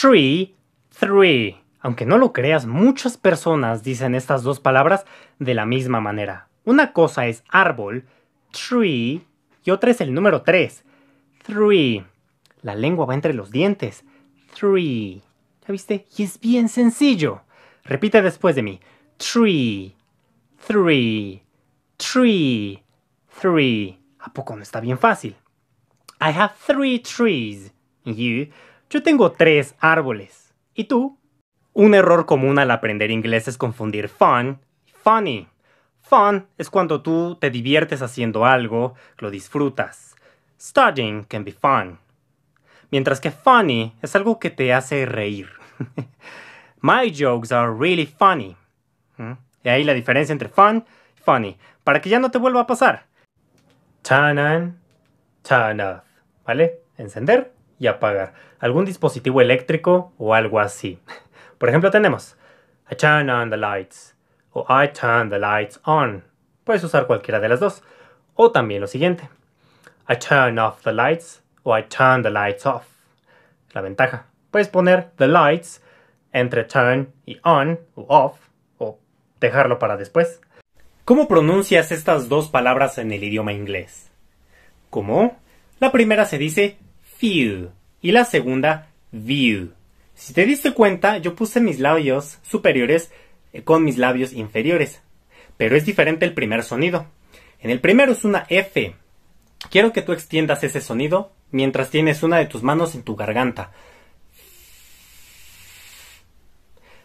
tree, three. Aunque no lo creas, muchas personas dicen estas dos palabras de la misma manera. Una cosa es árbol, tree, y otra es el número 3, three. La lengua va entre los dientes, three. ¿Ya viste? Y es bien sencillo. Repite después de mí. Tree, three, tree, three. ¿A poco no está bien fácil? I have three trees. You yo tengo tres árboles. ¿Y tú? Un error común al aprender inglés es confundir fun y funny. Fun es cuando tú te diviertes haciendo algo, lo disfrutas. Studying can be fun. Mientras que funny es algo que te hace reír. My jokes are really funny. ¿Mm? Y ahí la diferencia entre fun y funny, para que ya no te vuelva a pasar. Turn on, turn off. ¿Vale? Encender, y apagar algún dispositivo eléctrico o algo así. Por ejemplo, tenemos I turn on the lights o I turn the lights on. Puedes usar cualquiera de las dos. O también lo siguiente. I turn off the lights o I turn the lights off. La ventaja. Puedes poner the lights entre turn y on o off o dejarlo para después. ¿Cómo pronuncias estas dos palabras en el idioma inglés? ¿Cómo? La primera se dice y la segunda view. Si te diste cuenta, yo puse mis labios superiores eh, con mis labios inferiores, pero es diferente el primer sonido. En el primero es una F. Quiero que tú extiendas ese sonido mientras tienes una de tus manos en tu garganta.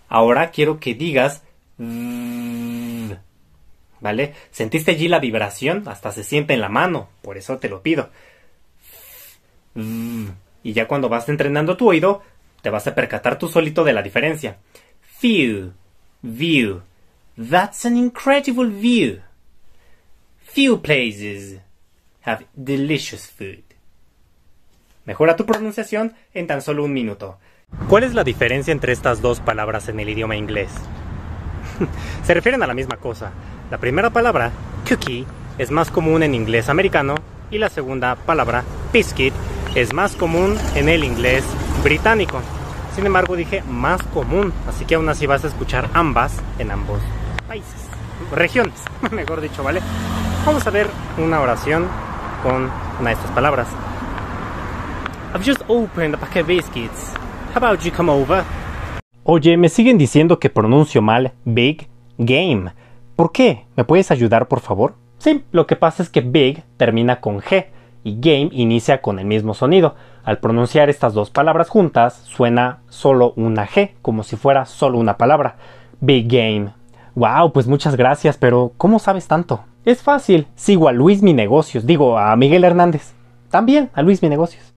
Ahora quiero que digas ¿Vale? ¿Sentiste allí la vibración? Hasta se siente en la mano, por eso te lo pido. Y ya cuando vas entrenando tu oído, te vas a percatar tú solito de la diferencia. View, view. That's an incredible view. Few places have delicious food. Mejora tu pronunciación en tan solo un minuto. ¿Cuál es la diferencia entre estas dos palabras en el idioma inglés? Se refieren a la misma cosa. La primera palabra, cookie, es más común en inglés americano y la segunda palabra, biscuit, es más común en el inglés británico. Sin embargo, dije más común, así que aún así vas a escuchar ambas en ambos países, regiones, mejor dicho, ¿vale? Vamos a ver una oración con una de estas palabras. I've just opened a of biscuits. How about you come over? Oye, me siguen diciendo que pronuncio mal Big Game. ¿Por qué? ¿Me puedes ayudar, por favor? Sí, lo que pasa es que Big termina con G y game inicia con el mismo sonido. Al pronunciar estas dos palabras juntas, suena solo una G, como si fuera solo una palabra. Big Game. Wow, pues muchas gracias, pero ¿cómo sabes tanto? Es fácil, sigo a Luis Mi Negocios, digo a Miguel Hernández. También a Luis Mi Negocios.